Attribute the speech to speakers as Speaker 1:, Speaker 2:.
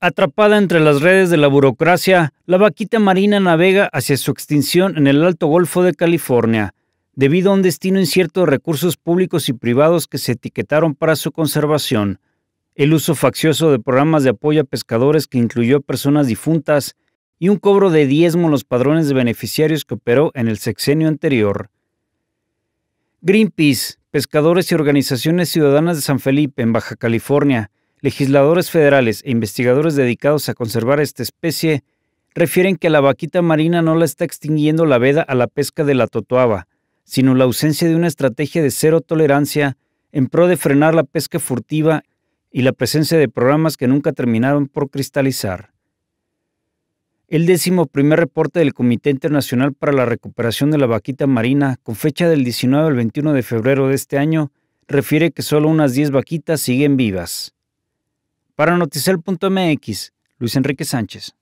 Speaker 1: Atrapada entre las redes de la burocracia, la vaquita marina navega hacia su extinción en el Alto Golfo de California, debido a un destino incierto de recursos públicos y privados que se etiquetaron para su conservación, el uso faccioso de programas de apoyo a pescadores que incluyó personas difuntas y un cobro de diezmo en los padrones de beneficiarios que operó en el sexenio anterior. Greenpeace, pescadores y organizaciones ciudadanas de San Felipe, en Baja California, Legisladores federales e investigadores dedicados a conservar esta especie refieren que la vaquita marina no la está extinguiendo la veda a la pesca de la totoaba, sino la ausencia de una estrategia de cero tolerancia en pro de frenar la pesca furtiva y la presencia de programas que nunca terminaron por cristalizar. El décimo primer reporte del Comité Internacional para la Recuperación de la Vaquita Marina, con fecha del 19 al 21 de febrero de este año, refiere que solo unas 10 vaquitas siguen vivas. Para Noticel.mx, Luis Enrique Sánchez.